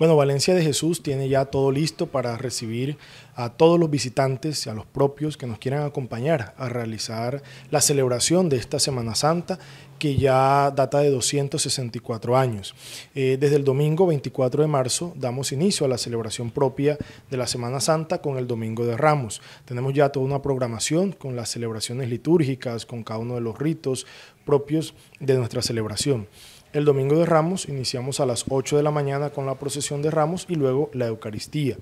Bueno, Valencia de Jesús tiene ya todo listo para recibir a todos los visitantes, y a los propios que nos quieran acompañar a realizar la celebración de esta Semana Santa que ya data de 264 años. Eh, desde el domingo 24 de marzo damos inicio a la celebración propia de la Semana Santa con el Domingo de Ramos. Tenemos ya toda una programación con las celebraciones litúrgicas, con cada uno de los ritos propios de nuestra celebración. El domingo de Ramos iniciamos a las 8 de la mañana con la procesión de Ramos y luego la Eucaristía.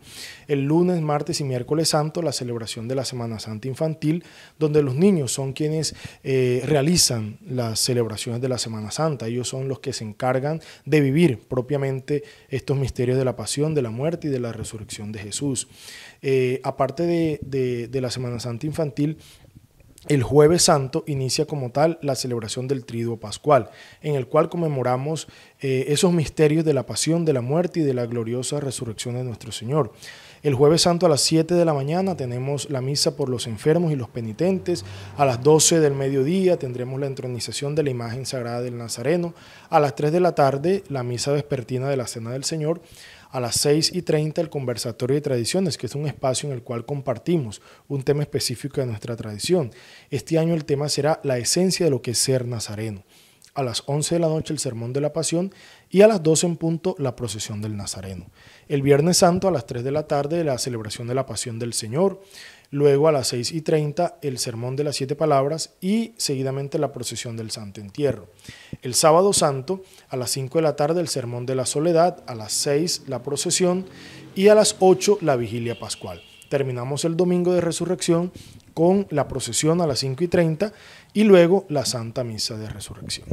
El lunes, martes y miércoles santo la celebración de la Semana Santa Infantil, donde los niños son quienes eh, realizan las celebraciones de la Semana Santa. Ellos son los que se encargan de vivir propiamente estos misterios de la pasión, de la muerte y de la resurrección de Jesús. Eh, aparte de, de la Semana Santa Infantil, el jueves santo inicia como tal la celebración del Triduo Pascual, en el cual conmemoramos eh, esos misterios de la pasión, de la muerte y de la gloriosa resurrección de nuestro Señor. El jueves santo a las 7 de la mañana tenemos la misa por los enfermos y los penitentes. A las 12 del mediodía tendremos la entronización de la imagen sagrada del Nazareno. A las 3 de la tarde la misa vespertina de la Cena del Señor a las 6 y 30 el conversatorio de tradiciones, que es un espacio en el cual compartimos un tema específico de nuestra tradición. Este año el tema será la esencia de lo que es ser nazareno a las 11 de la noche el Sermón de la Pasión y a las 12 en punto la procesión del Nazareno. El Viernes Santo a las 3 de la tarde la celebración de la Pasión del Señor, luego a las 6 y 30 el Sermón de las Siete Palabras y seguidamente la procesión del Santo Entierro. El Sábado Santo a las 5 de la tarde el Sermón de la Soledad, a las 6 la procesión y a las 8 la Vigilia Pascual. Terminamos el domingo de resurrección con la procesión a las 5 y 30 y luego la Santa Misa de Resurrección.